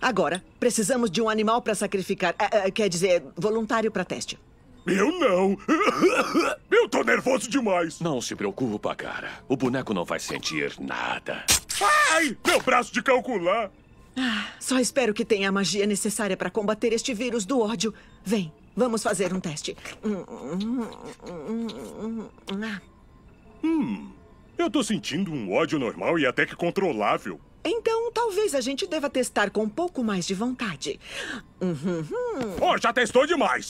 Agora, precisamos de um animal para sacrificar. É, é, quer dizer, voluntário para teste. Eu não! Eu tô nervoso demais! Não se preocupa, cara. O boneco não vai sentir nada. Ai! Meu braço de calcular! Ah, só espero que tenha a magia necessária para combater este vírus do ódio. Vem, vamos fazer um teste. Hum, eu tô sentindo um ódio normal e até que controlável. Então, talvez a gente deva testar com um pouco mais de vontade. Uhum. Oh, já testou demais!